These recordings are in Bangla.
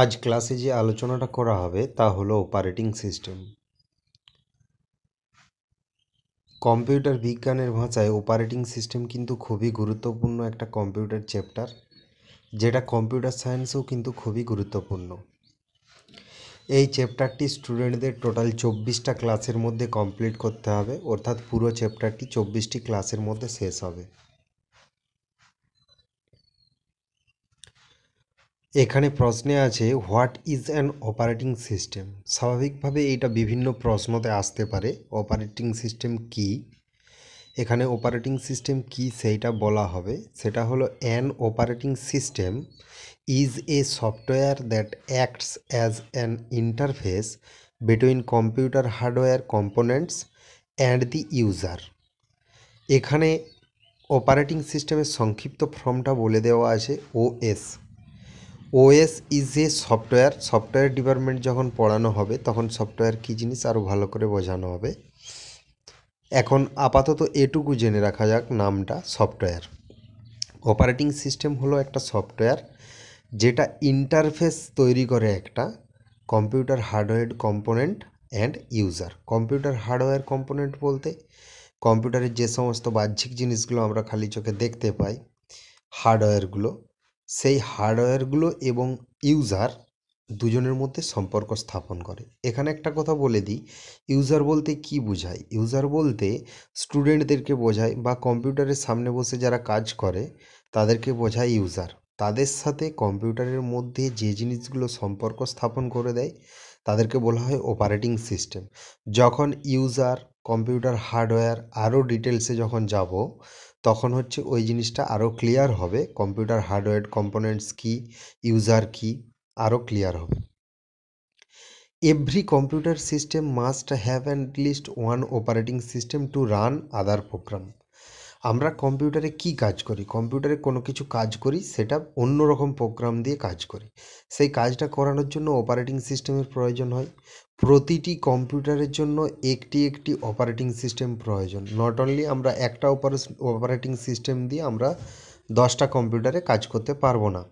আজ ক্লাসে যে আলোচনাটা করা হবে তা হলো অপারেটিং সিস্টেম কম্পিউটার বিজ্ঞানের ভাষায় অপারেটিং সিস্টেম কিন্তু খুবই গুরুত্বপূর্ণ একটা কম্পিউটার চ্যাপ্টার যেটা কম্পিউটার সায়েন্সেও কিন্তু খুবই গুরুত্বপূর্ণ এই চ্যাপ্টারটি স্টুডেন্টদের টোটাল চব্বিশটা ক্লাসের মধ্যে কমপ্লিট করতে হবে অর্থাৎ পুরো চ্যাপ্টারটি চব্বিশটি ক্লাসের মধ্যে শেষ হবে এখানে প্রশ্নে আছে what is an operating system স্বাভাবিকভাবে এইটা বিভিন্ন প্রশ্নতে আসতে পারে অপারেটিং সিস্টেম কি এখানে অপারেটিং সিস্টেম কি সেইটা বলা হবে সেটা হলো an operating system is a software that acts as an interface between computer hardware components and the user এখানে অপারেটিং সিস্টেমের সংক্ষিপ্ত ফর্মটা বলে দেওয়া আছে OS OS is a software software department যখন পড়ানো হবে তখন সফটওয়্যার কী জিনিস আরও ভালো করে বোঝানো হবে এখন আপাতত এটুকু জেনে রাখা যাক নামটা সফটওয়্যার অপারেটিং সিস্টেম হলো একটা সফটওয়্যার যেটা ইন্টারফেস তৈরি করে একটা computer hardware component and user computer hardware component বলতে কম্পিউটারের যে সমস্ত বাহ্যিক জিনিসগুলো আমরা খালি চোখে দেখতে পাই হার্ডওয়্যারগুলো সেই হার্ডওয়্যারগুলো এবং ইউজার দুজনের মধ্যে সম্পর্ক স্থাপন করে এখানে একটা কথা বলে দিই ইউজার বলতে কি বোঝায় ইউজার বলতে স্টুডেন্টদেরকে বোঝায় বা কম্পিউটারের সামনে বসে যারা কাজ করে তাদেরকে বোঝায় ইউজার তাদের সাথে কম্পিউটারের মধ্যে যে জিনিসগুলো সম্পর্ক স্থাপন করে দেয় তাদেরকে বলা হয় অপারেটিং সিস্টেম যখন ইউজার কম্পিউটার হার্ডওয়্যার আরও ডিটেলসে যখন যাব তখন হচ্ছে ওই জিনিসটা আরও ক্লিয়ার হবে কম্পিউটার হার্ডওয়্যার কম্পোনেন্টস কী ইউজার কী আরও ক্লিয়ার হবে every computer system must have and least one operating system to run other program আমরা কম্পিউটারে কি কাজ করি কম্পিউটারে কোনো কিছু কাজ করি সেটা অন্য রকম প্রোগ্রাম দিয়ে কাজ করি সেই কাজটা করানোর জন্য অপারেটিং সিস্টেমের প্রয়োজন হয় প্রতিটি কম্পিউটারের জন্য একটি একটি অপারেটিং সিস্টেম প্রয়োজন নট অনলি আমরা একটা অপারেটিং সিস্টেম দিয়ে আমরা দশটা কম্পিউটারে কাজ করতে পারবো না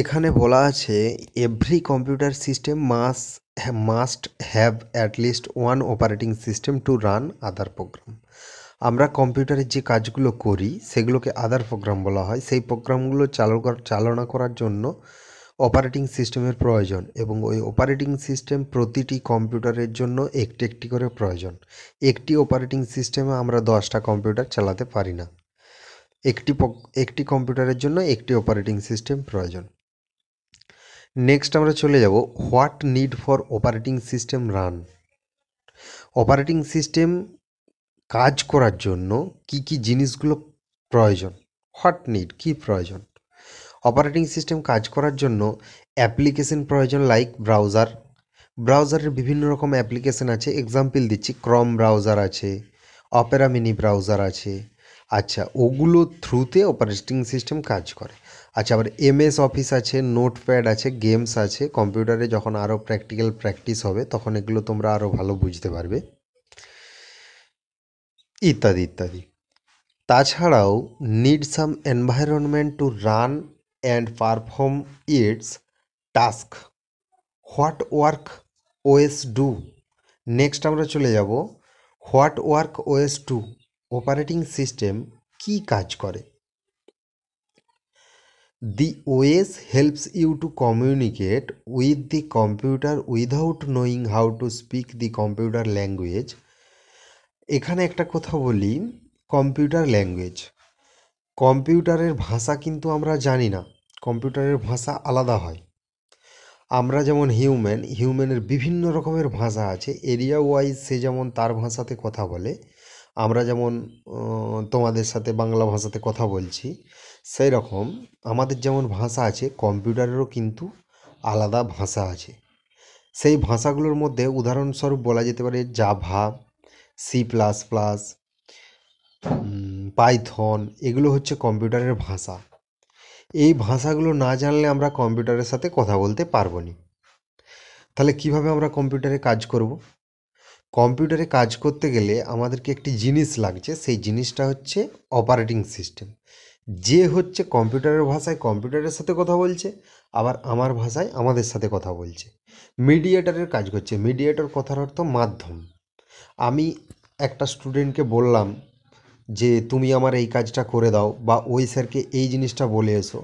এখানে বলা আছে every computer system must must have at least one operating system to run other program আমরা কম্পিউটারের যে কাজগুলো করি সেগুলোকে আদার প্রোগ্রাম বলা হয় সেই প্রোগ্রামগুলো চালু চালনা করার জন্য অপারেটিং সিস্টেমের প্রয়োজন এবং ওই অপারেটিং সিস্টেম প্রতিটি কম্পিউটারের জন্য একটি একটি করে প্রয়োজন একটি অপারেটিং সিস্টেমে আমরা দশটা কম্পিউটার চালাতে পারি না একটি একটি কম্পিউটারের জন্য একটি অপারেটিং সিস্টেম প্রয়োজন নেক্সট আমরা চলে যাব what need for operating system run operating system কাজ করার জন্য কি কি জিনিসগুলো প্রয়োজন হোয়াট নিড কি প্রয়োজন অপারেটিং সিস্টেম কাজ করার জন্য অ্যাপ্লিকেশন প্রয়োজন লাইক ব্রাউজার ব্রাউজারের বিভিন্ন রকম অ্যাপ্লিকেশন আছে এক্সাম্পল দিচ্ছি ক্রম ব্রাউজার আছে অপেরা মিনি ব্রাউজার আছে আচ্ছা ওগুলো থ্রুতে অপারেটিং সিস্টেম কাজ করে আচ্ছা আবার এমএস অফিস আছে নোটপ্যাড আছে গেমস আছে কম্পিউটারে যখন আরও প্র্যাকটিক্যাল প্র্যাকটিস হবে তখন এগুলো তোমরা আরও ভালো বুঝতে পারবে ইত্যাদি ইত্যাদি তাছাড়াও need some environment to run and perform its task what work ways do next আমরা চলে যাব what work ways to operating system কি কাজ করে the ways helps you to communicate with the computer without knowing how to speak the computer language এখানে একটা কথা বলি কম্পিউটার ল্যাঙ্গুয়েজ কম্পিউটারের ভাষা কিন্তু আমরা জানি না কম্পিউটারের ভাষা আলাদা হয় আমরা যেমন হিউম্যান হিউম্যানের বিভিন্ন রকমের ভাষা আছে এরিয়া ওয়াইজ সে যেমন তার ভাষাতে কথা বলে আমরা যেমন তোমাদের সাথে বাংলা ভাষাতে কথা বলছি সেই রকম আমাদের যেমন ভাষা আছে কম্পিউটারেরও কিন্তু আলাদা ভাষা আছে সেই ভাষাগুলোর মধ্যে উদাহরণস্বরূপ বলা যেতে পারে Java C plus plus Python এগুলো হচ্ছে কম্পিউটারের ভাষা এই ভাষাগুলো না জানলে আমরা কম্পিউটারের সাথে কথা বলতে পারবো না তাহলে কিভাবে আমরা কম্পিউটারে কাজ করব কম্পিউটারে কাজ করতে গেলে আমাদেরকে একটি জিনিস লাগছে সেই জিনিসটা হচ্ছে অপারেটিং সিস্টেম যে হচ্ছে কম্পিউটারের ভাষায় কম্পিউটারের সাথে কথা বলছে আবার আমার ভাষায় আমাদের সাথে কথা বলছে মিডিয়েটারের কাজ করছে মিডিয়েটার কথার অর্থ মাধ্যম আমি একটা স্টুডেন্টকে বললাম যে তুমি আমার এই কাজটা করে দাও বা ওই স্যারকে এই জিনিসটা বলে এসো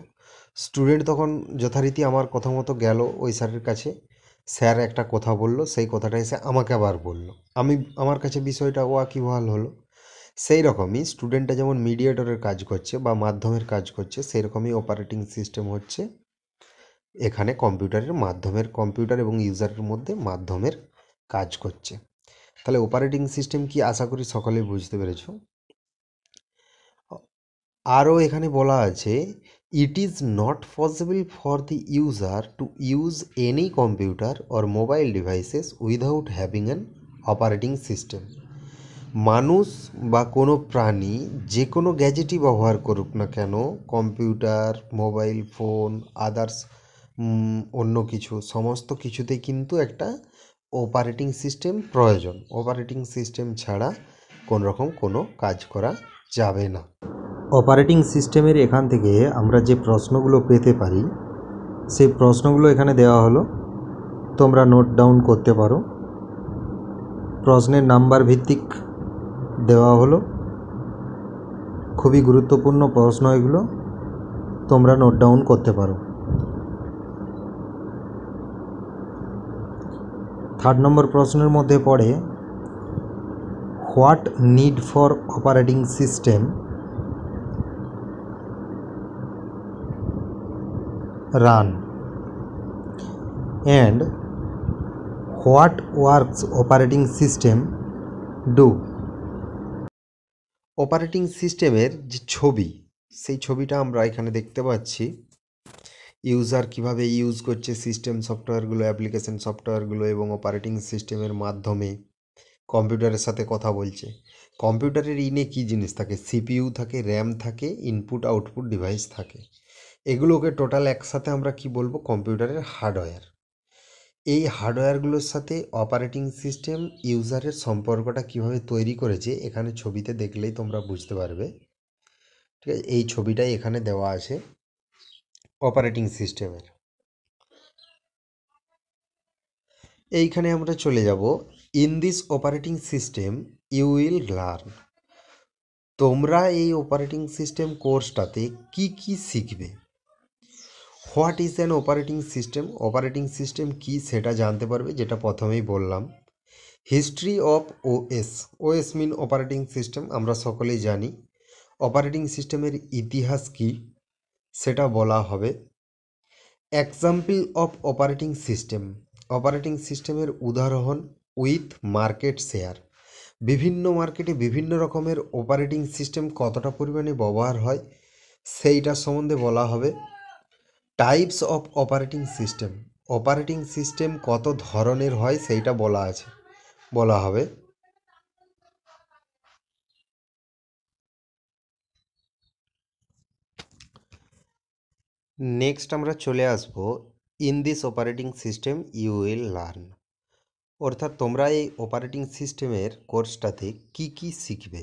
স্টুডেন্ট তখন যথারীতি আমার কথা মতো গেল ওই স্যারের কাছে স্যার একটা কথা বলল সেই কথাটা এসে আমাকে আবার বলল আমি আমার কাছে বিষয়টা ওয়াকিবহাল হলো সেই রকমই স্টুডেন্টটা যেমন মিডিয়েটরের কাজ করছে বা মাধ্যমের কাজ করছে সেই রকমই অপারেটিং সিস্টেম হচ্ছে এখানে কম্পিউটারের মাধ্যমের কম্পিউটার এবং ইউজারের মধ্যে মাধ্যমের কাজ করছে তাহলে অপারেটিং সিস্টেম কি আশা করি সকলেই বুঝতে পেরেছো আরও এখানে বলা আছে it is not possible for the user to use any computer or mobile devices without having an operating system মানুষ বা কোনো প্রাণী যে কোনো গ্যাজেটই ব্যবহার করুক না কেন কম্পিউটার মোবাইল ফোন আদার্স অন্য কিছু সমস্ত কিছুতে কিন্তু একটা অপারেটিং সিস্টেম প্রয়োজন অপারেটিং সিস্টেম ছাড়া কোনোরকম কোনো কাজ করা যাবে না অপারেটিং সিস্টেমের এখান থেকে আমরা যে প্রশ্নগুলো পেতে পারি সেই প্রশ্নগুলো এখানে দেওয়া হলো তোমরা নোট ডাউন করতে পারো প্রশ্নের নাম্বার ভিত্তিক দেওয়া হলো খুবই গুরুত্বপূর্ণ প্রশ্ন এগুলো তোমরা নোট ডাউন করতে পারো থার্ড নম্বর প্রশ্নের মধ্যে পড়ে what need for operating system run and what works operating system do operating সিস্টেমের যে ছবি সেই ছবিটা আমরা এখানে দেখতে পাচ্ছি ইউজার কিভাবে ইউজ করছে সিস্টেম সফটওয়্যারগুলো অ্যাপ্লিকেশন সফটওয়্যারগুলো এবং অপারেটিং সিস্টেমের মাধ্যমে কম্পিউটারের সাথে কথা বলছে কম্পিউটারের ইনে কী জিনিস থাকে সিপিইউ থাকে র্যাম থাকে ইনপুট আউটপুট ডিভাইস থাকে এগুলোকে টোটাল একসাথে আমরা কি বলবো কম্পিউটারের হার্ডওয়্যার এই হার্ডওয়্যারগুলোর সাথে অপারেটিং সিস্টেম ইউজারের সম্পর্কটা কিভাবে তৈরি করেছে এখানে ছবিতে দেখলেই তোমরা বুঝতে পারবে ঠিক আছে এই ছবিটাই এখানে দেওয়া আছে অপারেটিং সিস্টেমের এইখানে আমরা চলে যাব in this operating system you will learn তোমরা এই অপারেটিং সিস্টেম কোর্সটাতে কি কি শিখবে what is an operating system operating system কি সেটা জানতে পারবে যেটা প্রথমেই বললাম history of OS OS mean operating system আমরা সকলেই জানি অপারেটিং সিস্টেমের ইতিহাস কি সেটা বলা হবে example of operating system operating সিস্টেমের উদাহরণ উইথ মার্কেট শেয়ার বিভিন্ন মার্কেটে বিভিন্ন রকমের অপারেটিং সিস্টেম কতটা পরিমাণে ব্যবহার হয় সেইটা সম্বন্ধে বলা হবে types of operating system operating system কত ধরনের হয় সেইটা বলা আছে বলা হবে নেক্সট আমরা চলে আসব in this operating system you will learn অর্থাৎ তোমরা এই অপারেটিং সিস্টেমের কোর্সটাতে কি কি শিখবে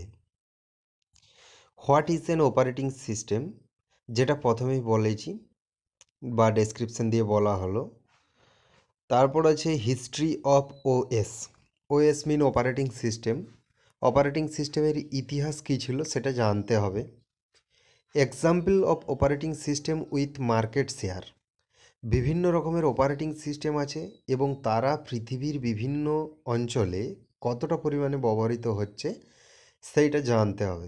what is an operating system যেটা প্রথমেই বলেছি বা ডেসক্রিপশন দিয়ে বলা হলো তারপর আছে history of OS OS mean operating system operating সিস্টেমের ইতিহাস কী ছিল সেটা জানতে হবে example of operating system with market share বিভিন্ন রকমের অপারেটিং সিস্টেম আছে এবং তারা পৃথিবীর বিভিন্ন অঞ্চলে কতটা পরিমাণে ব্যবহৃত হচ্ছে সেইটা জানতে হবে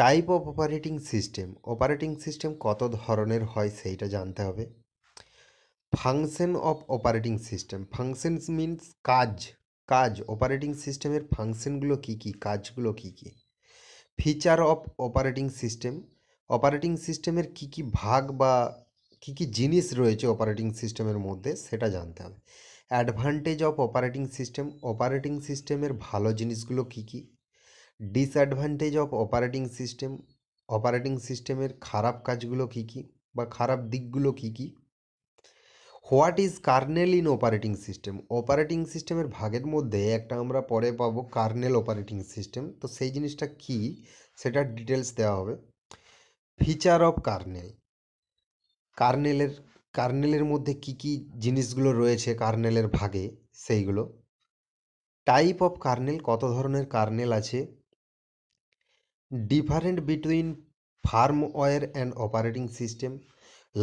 type of operating system operating system কত ধরনের হয় সেইটা জানতে হবে function of operating system functions means কাজ কাজ অপারেটিং সিস্টেমের ফাংশনগুলো কি কি কাজগুলো কি কি feature of operating system operating সিস্টেমের কি কি ভাগ বা কি কি জিনিস রয়েছে অপারেটিং সিস্টেমের মধ্যে সেটা জানতে হবে advantage of operating system operating সিস্টেমের ভালো জিনিসগুলো কি কি disadvantage of operating system operating সিস্টেমের খারাপ কাজগুলো কী কী বা খারাপ দিকগুলো কী কী what is kernel in operating system operating সিস্টেমের ভাগের মধ্যে একটা আমরা পরে পাবো কার্নেল অপারেটিং সিস্টেম তো সেই জিনিসটা কি সেটা ডিটেলস দেওয়া হবে ফিচার অফ কার্নেল কার্নেলের কার্নেলের মধ্যে কি কি জিনিসগুলো রয়েছে কার্নেলের ভাগে সেইগুলো টাইপ অফ কার্নেল কত ধরনের কার্নেল আছে different between firmware and operating system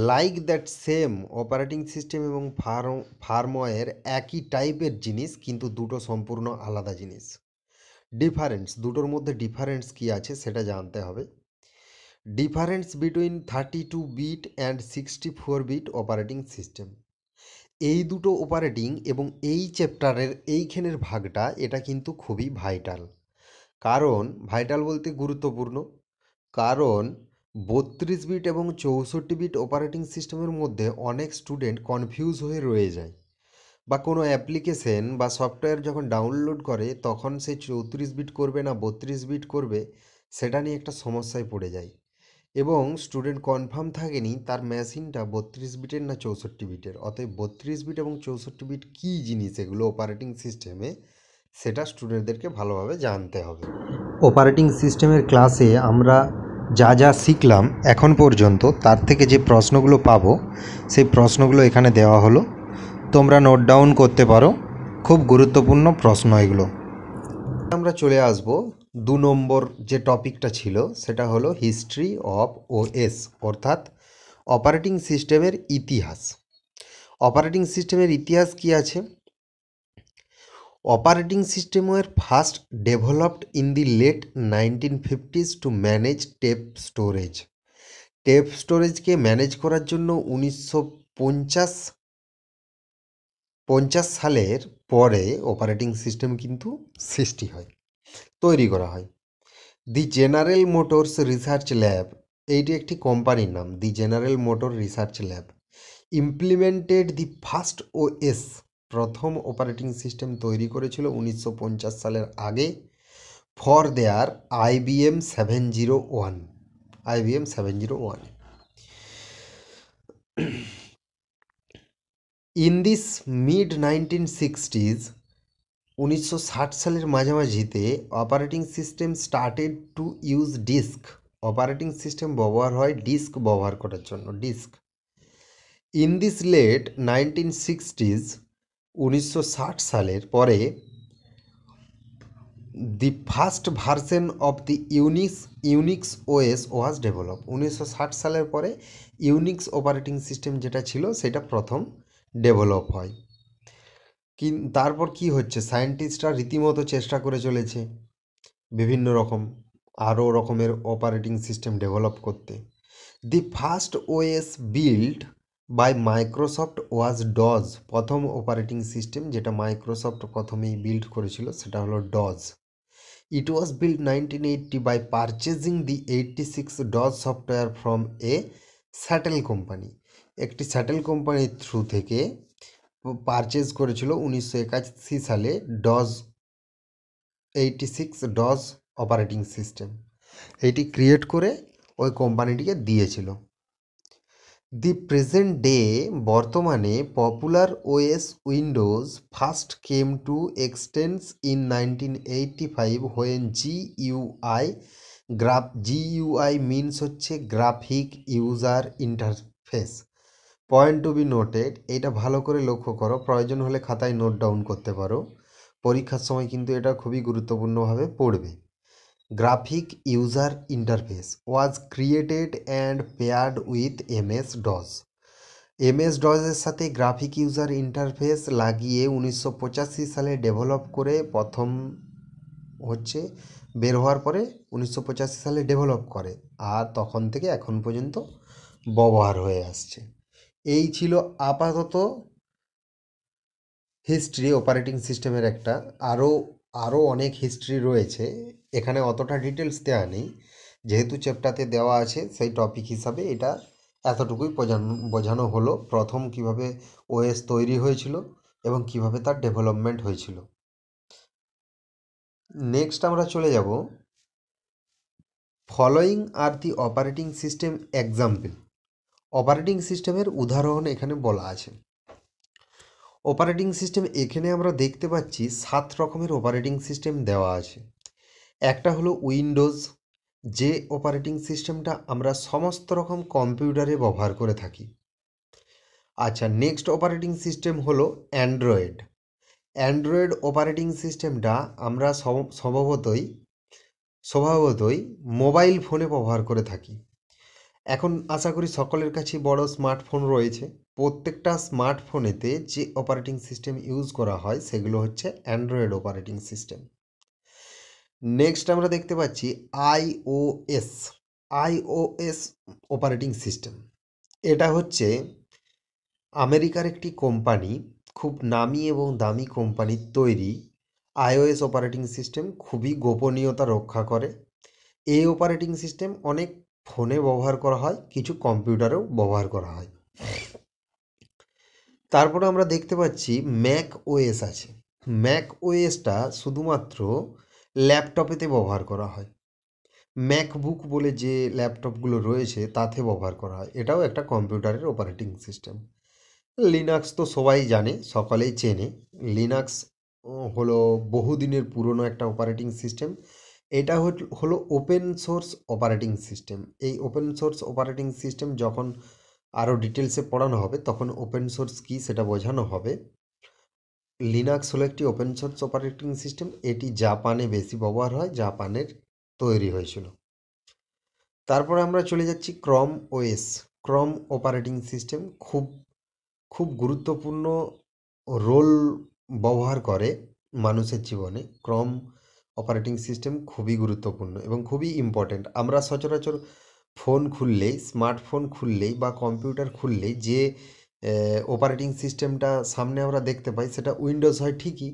like that same operating system এবং ফার্ম ফার্মওয়্যার একই টাইপের জিনিস কিন্তু দুটো সম্পূর্ণ আলাদা জিনিস ডিফারেন্স দুটোর মধ্যে ডিফারেন্স কি আছে সেটা জানতে হবে difference between thirty two bit and sixty four bit operating system এই দুটো অপারেটিং এবং এই চ্যাপ্টারের এইখানের ভাগটা এটা কিন্তু খুবই ভাইটাল কারণ ভাইটাল বলতে গুরুত্বপূর্ণ কারণ বত্রিশ বিট এবং চৌষট্টি বিট অপারেটিং সিস্টেমের মধ্যে অনেক স্টুডেন্ট কনফিউজ হয়ে রয়ে যায় বা কোনো অ্যাপ্লিকেশন বা সফটওয়্যার যখন ডাউনলোড করে তখন সে চৌত্রিশ বিট করবে না বত্রিশ বিট করবে সেটা নিয়ে একটা সমস্যায় পড়ে যায় এবং স্টুডেন্ট কনফার্ম থাকেনি তার মেশিনটা বত্রিশ বিটের না চৌষট্টি বিটের অতএব বত্রিশ বিট এবং চৌষট্টি বিট কী জিনিস এগুলো অপারেটিং সিস্টেমে সেটা স্টুডেন্টদেরকে ভালোভাবে জানতে হবে অপারেটিং সিস্টেমের ক্লাসে আমরা যা যা শিখলাম এখন পর্যন্ত তার থেকে যে প্রশ্নগুলো পাবো সেই প্রশ্নগুলো এখানে দেওয়া হলো তোমরা নোট ডাউন করতে পারো খুব গুরুত্বপূর্ণ প্রশ্ন এগুলো আমরা চলে আসব দু নম্বর যে টপিকটা ছিল সেটা হলো হিস্ট্রি অফ ওএস অর্থাৎ অপারেটিং সিস্টেমের ইতিহাস অপারেটিং সিস্টেমের ইতিহাস কি আছে operating system were first developed in the late nineteen fifties to manage tape storage tape স্টোরেজকে ম্যানেজ করার জন্য উনিশশো পঞ্চাশ পঞ্চাশ সালের পরে অপারেটিং সিস্টেম কিন্তু সৃষ্টি হয় তৈরি করা হয় the General Motors research lab এইটি একটি কোম্পানির নাম the General Motor research lab implemented the first O S প্রথম অপারেটিং সিস্টেম তৈরি করেছিল উনিশশো সালের আগে for their IBM seven zero one IBM seven zero one in this mid nineteen sixties উনিশশো সালের মাঝামাঝিতে operating system started to use disk operating system ব্যবহার হয় ডিস্ক ব্যবহার করার জন্য disk in this late nineteen sixties উনিশশো সালের পরে the first version of the Unix Unix OS was develop উনিশশো সালের পরে ইউনিক্স অপারেটিং সিস্টেম যেটা ছিল সেটা প্রথম ডেভেলপ হয় কি তারপর কি হচ্ছে সায়েন্টিস্টরা রীতিমতো চেষ্টা করে চলেছে বিভিন্ন রকম আরও রকমের অপারেটিং সিস্টেম ডেভেলপ করতে the first OS build by Microsoft was DOS প্রথম অপারেটিং সিস্টেম যেটা মাইক্রোসফট প্রথমেই বিল্ড করেছিল সেটা হলো DOS it was build nineteen eighty by purchasing the eighty six DOS software from a Seattle company একটি স্যাটেল কোম্পানির থ্রু থেকে পারচেজ করেছিল উনিশশো একাশি সালে DOS eighty six DOS operating system এইটি ক্রিয়েট করে ওই কোম্পানিটিকে দিয়েছিল দি প্রেজেন্ট ডে বর্তমানে popular OS Windows first came to existence in nineteen eighty five when GUI graph GUI means হচ্ছে graphic user interface point to be noted এটা ভালো করে লক্ষ্য করো প্রয়োজন হলে খাতায় নোট ডাউন করতে পারো পরীক্ষার সময় কিন্তু এটা খুবই গুরুত্বপূর্ণভাবে পড়বে graphic user interface was created and paired with MS DOS MS DOS এর সাথে গ্রাফিক ইউজার ইন্টারফেস লাগিয়ে উনিশশো পঁচাশি সালে ডেভেলপ করে প্রথম হচ্ছে বের হওয়ার পরে উনিশশো পঁচাশি সালে ডেভেলপ করে আর তখন থেকে এখন পর্যন্ত ব্যবহার হয়ে আসছে এই ছিল আপাতত হিস্ট্রি অপারেটিং সিস্টেমের একটা আরও আরও অনেক হিস্ট্রি রয়েছে এখানে অতটা ডিটেলস দেওয়া নেই যেহেতু চ্যাপ্টারতে দেওয়া আছে সেই টপিক হিসাবে এটা এতটুকুই বোঝানো বোঝানো হলো প্রথম কিভাবে ওএস তৈরি হয়েছিল এবং কিভাবে তার ডেভেলপমেন্ট হয়েছিল নেক্সট আমরা চলে যাব following are the operating system example operating সিস্টেমের উদাহরণ এখানে বলা আছে অপারেটিং সিস্টেম এখানে আমরা দেখতে পাচ্ছি সাত রকমের অপারেটিং সিস্টেম দেওয়া আছে একটা হলো উইন্ডোজ যে অপারেটিং সিস্টেমটা আমরা সমস্ত রকম কম্পিউটারে ব্যবহার করে থাকি আচ্ছা নেক্সট অপারেটিং সিস্টেম হলো অ্যান্ড্রয়েড অ্যান্ড্রয়েড অপারেটিং সিস্টেমটা আমরা স্বভাবতই স্বভাবতই মোবাইল ফোনে ব্যবহার করে থাকি এখন আশা করি সকলের কাছে বড় স্মার্টফোন রয়েছে প্রত্যেকটা স্মার্টফোনেতে যে অপারেটিং সিস্টেম ইউজ করা হয় সেগুলো হচ্ছে অ্যান্ড্রয়েড অপারেটিং সিস্টেম নেক্সট আমরা দেখতে পাচ্ছি আইওএস আইওএস অপারেটিং সিস্টেম এটা হচ্ছে আমেরিকার একটি কোম্পানি খুব নামি এবং দামি কোম্পানির তৈরি আইওএস অপারেটিং সিস্টেম খুবই গোপনীয়তা রক্ষা করে এই অপারেটিং সিস্টেম অনেক ফোনে ব্যবহার করা হয় কিছু কম্পিউটারেও ব্যবহার করা হয় তারপরে আমরা দেখতে পাচ্ছি ম্যাক ওএস আছে ম্যাক ওএসটা শুধুমাত্র ল্যাপটপেতে ব্যবহার করা হয় ম্যাকবুক বলে যে ল্যাপটপগুলো রয়েছে তাতে ব্যবহার করা হয় এটাও একটা কম্পিউটারের অপারেটিং সিস্টেম লিনাক্স তো সবাই জানে সকলেই চেনে লিনাক্স হলো বহুদিনের পুরনো একটা অপারেটিং সিস্টেম এটা হলো ওপেন সোর্স অপারেটিং সিস্টেম এই ওপেন সোর্স অপারেটিং সিস্টেম যখন আরও ডিটেলসে পড়ানো হবে তখন ওপেন সোর্স কী সেটা বোঝানো হবে লিনাক্স হলো একটি ওপেন সোর্স অপারেটিং সিস্টেম এটি জাপানে বেশি ব্যবহার হয় জাপানের তৈরি হয়েছিল তারপরে আমরা চলে যাচ্ছি ক্রম ওএস ক্রম অপারেটিং সিস্টেম খুব খুব গুরুত্বপূর্ণ রোল ব্যবহার করে মানুষের জীবনে ক্রম অপারেটিং সিস্টেম খুবই গুরুত্বপূর্ণ এবং খুবই ইম্পর্ট্যান্ট আমরা সচরাচর ফোন খুললেই স্মার্টফোন খুললেই বা কম্পিউটার খুললেই যে অপারেটিং সিস্টেমটা সামনে আমরা দেখতে পাই সেটা উইন্ডোজ হয় ঠিকই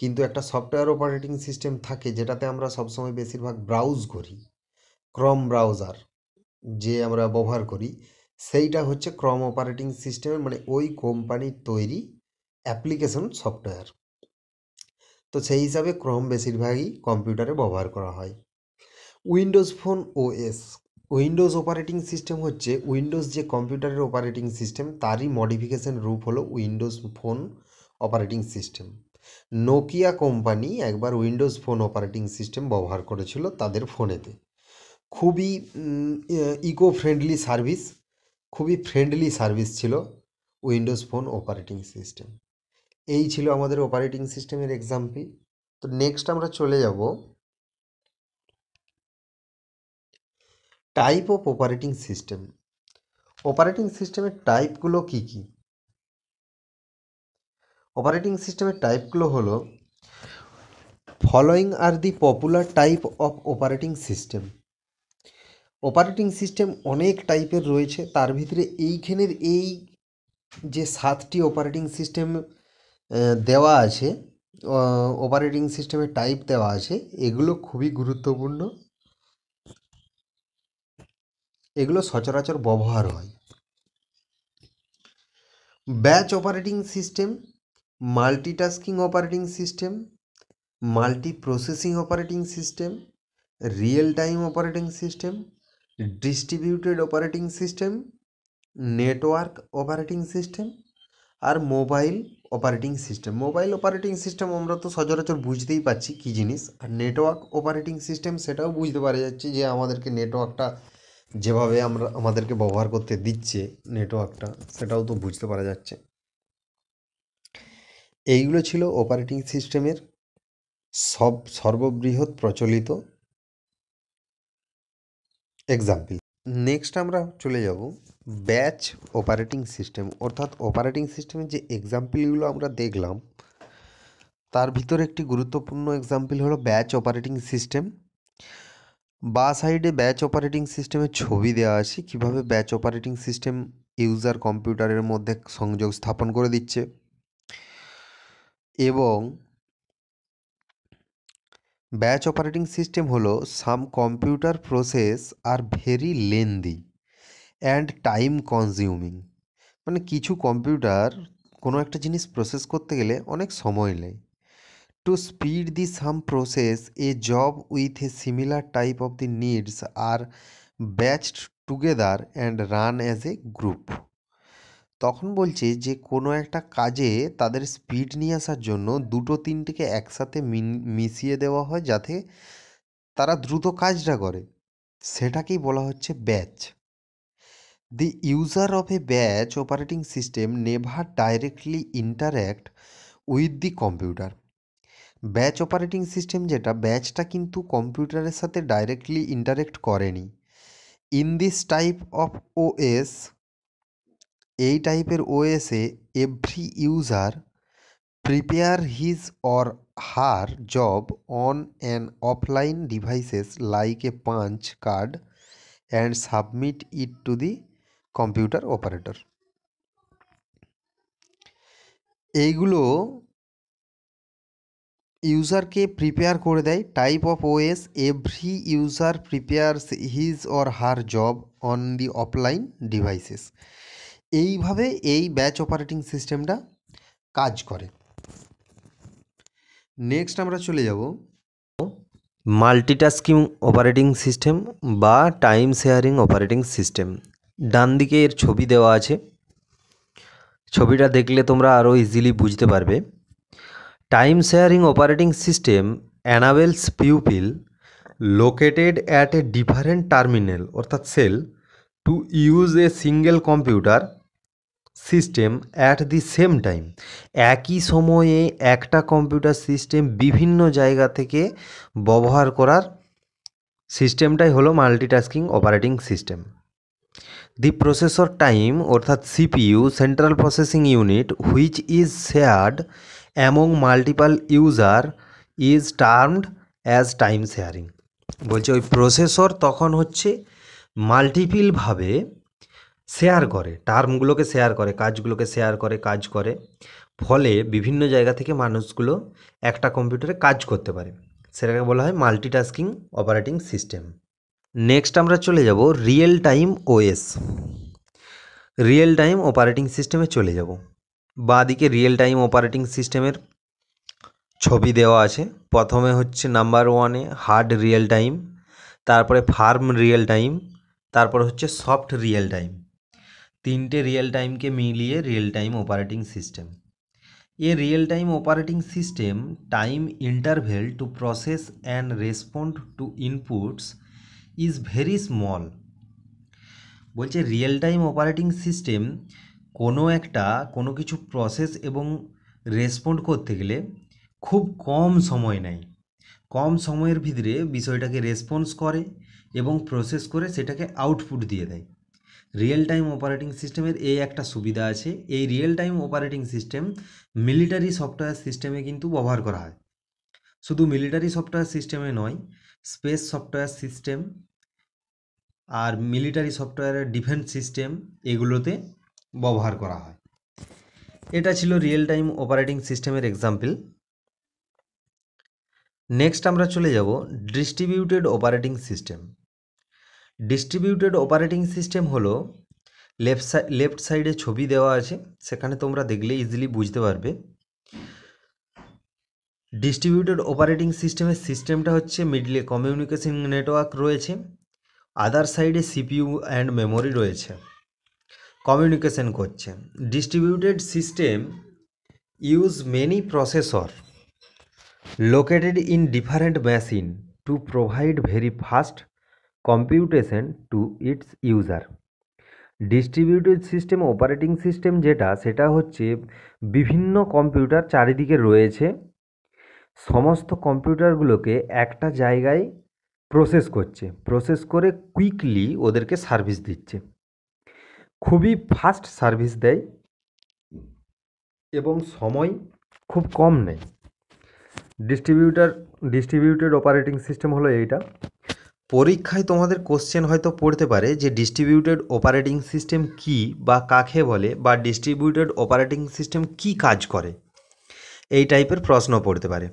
কিন্তু একটা সফটওয়্যার অপারেটিং সিস্টেম থাকে যেটাতে আমরা সবসময় বেশিরভাগ ব্রাউজ করি ক্রম ব্রাউজার যে আমরা ব্যবহার করি সেইটা হচ্ছে ক্রম অপারেটিং সিস্টেমের মানে ওই কোম্পানির তৈরি অ্যাপ্লিকেশন সফটওয়্যার তো সেই হিসাবে ক্রম বেশিরভাগই কম্পিউটারে ব্যবহার করা হয় Windows phone OS Windows operating system হচ্ছে উইন্ডোজ যে কম্পিউটারের অপারেটিং সিস্টেম তারই মডিফিকেশন রূপ হলো Windows phone operating system Nokia company একবার উইন্ডোজ ফোন অপারেটিং সিস্টেম ব্যবহার করেছিল তাদের ফোনেতে খুবই ইকো ফ্রেন্ডলি সার্ভিস খুবই ফ্রেন্ডলি সার্ভিস ছিল উইন্ডোজ ফোন অপারেটিং সিস্টেম এই ছিল আমাদের অপারেটিং সিস্টেমের এক্সাম্পল তো নেক্সট আমরা চলে যাব type of operating system operating সিস্টেমের টাইপগুলো কি কি অপারেটিং সিস্টেমের টাইপগুলো হলো following are the popular type of operating system operating system অনেক টাইপের রয়েছে তার ভিতরে এইখানের এই যে সাতটি অপারেটিং সিস্টেম দেওয়া আছে অপারেটিং সিস্টেমের টাইপ দেওয়া আছে এগুলো খুবই গুরুত্বপূর্ণ এগুলো সচরাচর ব্যবহার হয় batch operating system multitasking operating system multi processing operating system real time operating system distributed operating system network operating system আর mobile operating system mobile operating system আমরা তো সচরাচর বুঝতেই পাচ্ছি কী জিনিস আর নেটওয়ার্ক অপারেটিং সিস্টেম সেটাও বুঝতে পারা যাচ্ছে যে আমাদেরকে নেটওয়ার্কটা যেভাবে আমরা আমাদেরকে ব্যবহার করতে দিচ্ছে নেটওয়ার্কটা সেটাও তো বুঝতে পারা যাচ্ছে এইগুলো ছিল অপারেটিং সিস্টেমের সব সর্ববৃহৎ প্রচলিত এক্সাম্পল নেক্সট আমরা চলে যাব ব্যাচ অপারেটিং সিস্টেম অর্থাৎ অপারেটিং সিস্টেমের যে এক্সাম্পলগুলো আমরা দেখলাম তার ভিতরে একটি গুরুত্বপূর্ণ এক্সাম্পল হলো ব্যাচ অপারেটিং সিস্টেম বা সাইডে ব্যাচ অপারেটিং সিস্টেমের ছবি দেওয়া আছে কিভাবে ব্যাচ অপারেটিং সিস্টেম ইউজার কম্পিউটারের মধ্যে সংযোগ স্থাপন করে দিচ্ছে এবং ব্যাচ অপারেটিং সিস্টেম হলো some computer process are very lengthy and time consuming মানে কিছু কম্পিউটার কোনো একটা জিনিস প্রসেস করতে গেলে অনেক সময় নেয় To speed the some process, a job with a similar type of the needs are batched together and run as a group. তখন বলছে যে কোনো একটা কাজে তাদের স্পিড নিয়ে আসার জন্য দুটো তিনটেকে একসাথে মিশিয়ে দেওয়া হয় যাতে তারা দ্রুত কাজটা করে সেটাকেই বলা হচ্ছে batch the user of a batch operating system never directly interact with the computer batch operating system যেটা ব্যাচটা কিন্তু কম্পিউটারের সাথে ডাইরেক্টলি ইন্টারেক্ট করেনি in this type of OS এই টাইপের ওএসে every user prepare his or her job on an offline devices like a punch card and submit it to the computer operator এইগুলো ইউজারকে প্রিপেয়ার করে দেয় type of OS every user prepares his or her job on the offline devices এইভাবে এই ব্যাচ অপারেটিং সিস্টেমটা কাজ করে নেক্সট আমরা চলে যাব মাল্টিটাস্কিং অপারেটিং সিস্টেম বা টাইম শেয়ারিং অপারেটিং সিস্টেম ডান দিকে এর ছবি দেওয়া আছে ছবিটা দেখলে তোমরা আরও ইজিলি বুঝতে পারবে time sharing operating system enables pupil located at a different terminal অর্থাৎ সেল to use a single computer system at the same time একই সময়ে একটা কম্পিউটার সিস্টেম বিভিন্ন জায়গা থেকে ব্যবহার করার সিস্টেমটাই হলো multitasking operating system the processor time অর্থাৎ CPU central processing unit which is shared among multiple user is termed as time sharing বলছে ওই প্রসেসর তখন হচ্ছে মাল্টিপিলভাবে শেয়ার করে টার্মগুলোকে শেয়ার করে কাজগুলোকে শেয়ার করে কাজ করে ফলে বিভিন্ন জায়গা থেকে মানুষগুলো একটা কম্পিউটারে কাজ করতে পারে সেটাকে বলা হয় মাল্টিটাস্কিং অপারেটিং সিস্টেম নেক্সট আমরা চলে যাব real time OS real time operating সিস্টেমে চলে যাব বা দিকে রিয়েল টাইম অপারেটিং সিস্টেমের ছবি দেওয়া আছে প্রথমে হচ্ছে নাম্বার ওয়ানে হার্ড রিয়েল টাইম তারপরে ফার্ম রিয়েল টাইম তারপর হচ্ছে সফট রিয়েল টাইম তিনটে রিয়েল টাইমকে মিলিয়ে real time operating system a real time operating system time interval to process and respond to inputs is very small বলছে রিয়েল টাইম অপারেটিং সিস্টেম কোনো একটা কোনো কিছু প্রসেস এবং রেসপন্ড করতে গেলে খুব কম সময় নেয় কম সময়ের ভিতরে বিষয়টাকে রেসপন্স করে এবং প্রসেস করে সেটাকে আউটপুট দিয়ে দেয় রিয়েল টাইম অপারেটিং সিস্টেমের এই একটা সুবিধা আছে এই real time operating system military software সিস্টেমে কিন্তু ব্যবহার করা হয় শুধু মিলিটারি সফটওয়্যার সিস্টেমে নয় স্পেস সফটওয়্যার সিস্টেম আর মিলিটারি সফটওয়্যারের ডিফেন্স সিস্টেম এগুলোতে ব্যবহার করা হয় এটা ছিল রিয়েল টাইম অপারেটিং সিস্টেমের এক্সাম্পল নেক্সট আমরা চলে যাব distributed operating system distributed operating system হল লেফট সাইড লেফট সাইডে ছবি দেওয়া আছে সেখানে তোমরা দেখলে ইজিলি বুঝতে পারবে ডিস্ট্রিবিউটেড অপারেটিং সিস্টেমের সিস্টেমটা হচ্ছে মিডলে কমিউনিকেশন নেটওয়ার্ক রয়েছে আদার সাইডে সিপিইউ অ্যান্ড মেমোরি রয়েছে কমিউনিকেশন করছে distributed system use many processor located in different machine to provide very fast computation to its user distributed system operating system যেটা সেটা হচ্ছে বিভিন্ন কম্পিউটার চারিদিকে রয়েছে সমস্ত কম্পিউটারগুলোকে একটা জায়গায় প্রসেস করছে প্রসেস করে কুইকলি ওদেরকে সার্ভিস দিচ্ছে খুবই ফাস্ট সার্ভিস দেয় এবং সময় খুব কম নেয় ডিস্ট্রিবিউটার ডিস্ট্রিবিউটেড অপারেটিং সিস্টেম হলো এইটা পরীক্ষায় তোমাদের কোশ্চেন হয়তো পড়তে পারে যে ডিস্ট্রিবিউটেড অপারেটিং সিস্টেম কি বা কাকে বলে বা ডিস্ট্রিবিউটেড অপারেটিং সিস্টেম কি কাজ করে এই টাইপের প্রশ্ন পড়তে পারে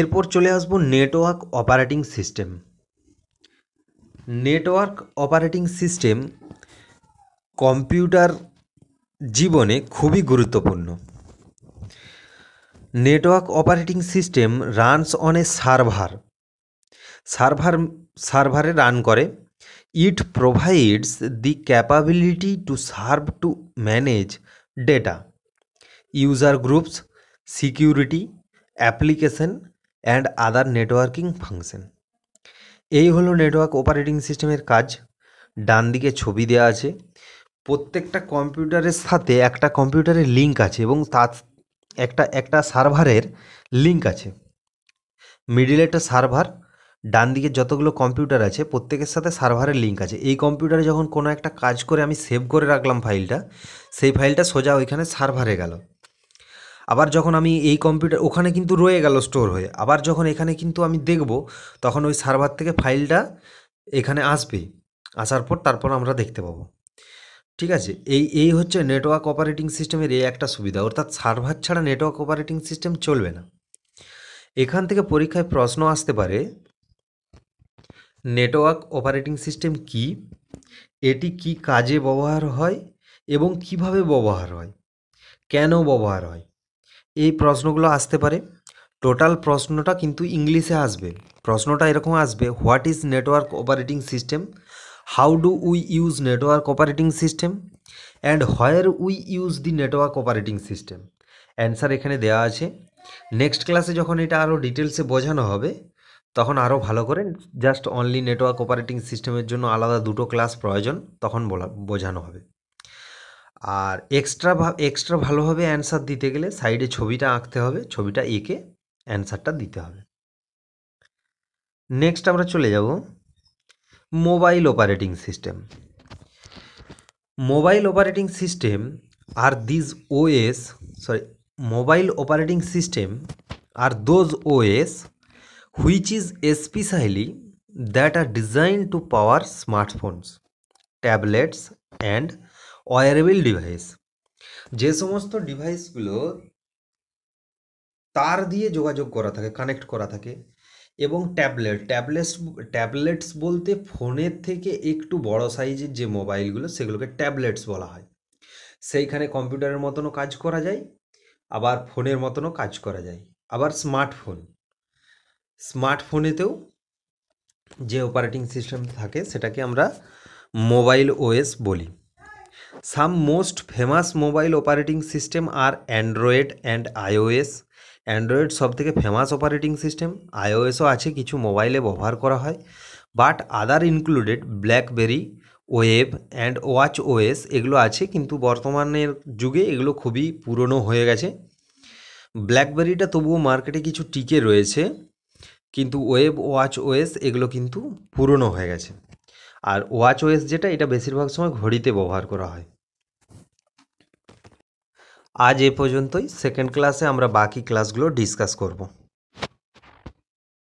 এরপর চলে আসবো network operating system network operating system computer জীবনে খুবই গুরুত্বপূর্ণ network operating system runs on a server server সার্ভারে রান করে it provides the capability to serve to manage data user groups security application and other networking function এই হলো নেটওয়ার্ক অপারেটিং সিস্টেমের কাজ ডান দিকে ছবি দেওয়া আছে প্রত্যেকটা কম্পিউটারের সাথে একটা কম্পিউটারের লিঙ্ক আছে এবং তার একটা একটা সার্ভারের লিঙ্ক আছে মিডিল একটা সার্ভার ডান দিকে যতগুলো কম্পিউটার আছে প্রত্যেকের সাথে সার্ভারের লিঙ্ক আছে এই কম্পিউটারে যখন কোনো একটা কাজ করে আমি সেভ করে রাখলাম ফাইলটা সেই ফাইলটা সোজা ওইখানে সার্ভারে গেল আবার যখন আমি এই কম্পিউটার ওখানে কিন্তু রয়ে গেল স্টোর হয়ে আবার যখন এখানে কিন্তু আমি দেখব তখন ওই সার্ভার থেকে ফাইলটা এখানে আসবে আসার পর তারপর আমরা দেখতে পাবো ঠিক আছে এই এই হচ্ছে নেটওয়ার্ক অপারেটিং সিস্টেমের এই একটা সুবিধা অর্থাৎ সার্ভার ছাড়া নেটওয়ার্ক অপারেটিং সিস্টেম চলবে না এখান থেকে পরীক্ষায় প্রশ্ন আসতে পারে নেটওয়ার্ক অপারেটিং সিস্টেম কি এটি কি কাজে ব্যবহার হয় এবং কিভাবে ব্যবহার হয় কেন ব্যবহার হয় এই প্রশ্নগুলো আসতে পারে টোটাল প্রশ্নটা কিন্তু ইংলিশে আসবে প্রশ্নটা এরকম আসবে what is network operating system how do we use network operating system and where we use the network operating system answer এখানে দেওয়া আছে নেক্সট ক্লাসে যখন এটা আরও ডিটেলসে বোঝানো হবে তখন আরও ভালো করে জাস্ট অনলি নেটওয়ার্ক অপারেটিং সিস্টেমের জন্য আলাদা দুটো ক্লাস প্রয়োজন তখন বলা বোঝানো হবে আর এক্সট্রা এক্সট্রা ভালোভাবে অ্যান্সার দিতে গেলে সাইডে ছবিটা আঁকতে হবে ছবিটা এঁকে অ্যান্সারটা দিতে হবে নেক্সট আমরা চলে যাব mobile operating system mobile operating system are these OS sorry mobile operating system are those OS which is specially that are design to power smartphones tablets and wearable device যে সমস্ত ডিভাইসগুলো তার দিয়ে যোগাযোগ করা থাকে কানেক্ট করা থাকে এবং ট্যাবলেট ট্যাবলেটস ট্যাবলেটস বলতে ফোনের থেকে একটু বড় সাইজের যে মোবাইলগুলো সেগুলোকে ট্যাবলেটস বলা হয় সেইখানে কম্পিউটারের মতনও কাজ করা যায় আবার ফোনের মতনও কাজ করা যায় আবার স্মার্টফোন স্মার্টফোনেতেও যে অপারেটিং সিস্টেম থাকে সেটাকে আমরা মোবাইল ওএস বলি some most famous mobile operating system are Android and iOS Android সবথেকে ফেমাস অপারেটিং সিস্টেম আইওএসও আছে কিছু মোবাইলে ব্যবহার করা হয় but other included BlackBerry web and watch OS এগুলো আছে কিন্তু বর্তমানের যুগে এগুলো খুবই পুরনো হয়ে গেছে ব্ল্যাকবেরিটা তবুও মার্কেটে কিছু টিকে রয়েছে কিন্তু ওয়েব ওয়াচ ওএস এগুলো কিন্তু পুরনো হয়ে গেছে আর ওয়াচ ওএস যেটা এটা বেশিরভাগ সময় ঘড়িতে ব্যবহার করা হয় আজ এ পর্যন্তই সেকেন্ড ক্লাসে আমরা বাকি ক্লাসগুলো ডিসকাস করবো